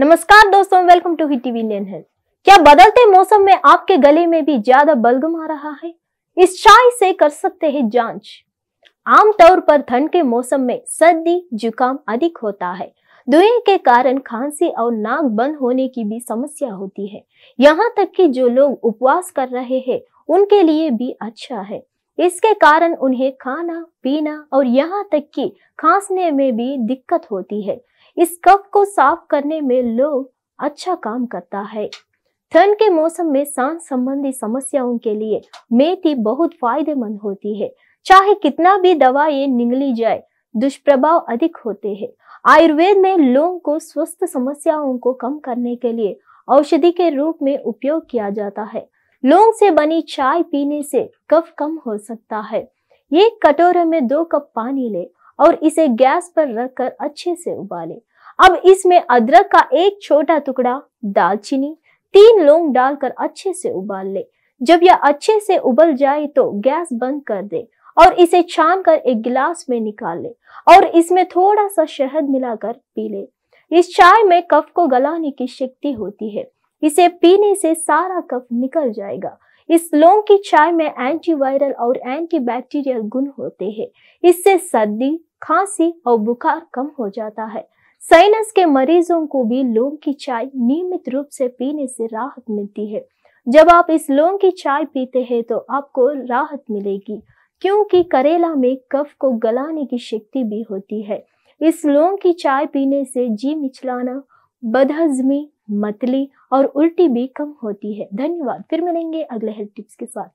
नमस्कार दोस्तों welcome to Hit TV Indian health क्या बदलते मौसम में आपके गले में भी ज्यादा बलगम आ रहा है इस चाय से कर सकते हैं जांच आमतौर पर ठंड के मौसम में सर्दी जुकाम अधिक होता है धुएं के कारण खांसी और नाक बंद होने की भी समस्या होती है यहाँ तक कि जो लोग उपवास कर रहे हैं उनके लिए भी अच्छा है इसके कारण उन्हें खाना पीना और यहाँ तक कि खांसने में भी दिक्कत होती है इस कफ को साफ करने में लोग अच्छा काम करता है ठंड के मौसम में सांस संबंधी समस्याओं के लिए मेथी बहुत फायदेमंद होती है चाहे कितना भी दवा ये निगली जाए दुष्प्रभाव अधिक होते हैं आयुर्वेद में लोगों को स्वस्थ समस्याओं को कम करने के लिए औषधि के रूप में उपयोग किया जाता है लोंग से बनी चाय पीने से कफ कम हो सकता है एक कटोरे में दो कप पानी ले और इसे गैस पर रखकर अच्छे से उबाले अब इसमें अदरक का एक छोटा टुकड़ा दालचीनी तीन लौंग डालकर अच्छे से उबाल ले जब यह अच्छे से उबल जाए तो गैस बंद कर दे और इसे छान कर एक गिलास में निकाल ले और इसमें थोड़ा सा शहद मिलाकर पी ले इस चाय में कफ को गलाने की शक्ति होती है इसे पीने से सारा कफ निकल जाएगा इस लौंग की चाय में एंटीवायरल और एंटीबैक्टीरियल गुण होते हैं इससे सर्दी खांसी और बुखार कम हो जाता है साइनस के मरीजों को भी लौंग की चाय नियमित रूप से पीने से राहत मिलती है जब आप इस लौंग की चाय पीते हैं तो आपको राहत मिलेगी क्योंकि करेला में कफ को गलाने की शक्ति भी होती है इस लौंग की चाय पीने से जी मिचलाना बदहजमी मतली और उल्टी भी कम होती है धन्यवाद फिर मिलेंगे अगले हेल्थ टिप्स के साथ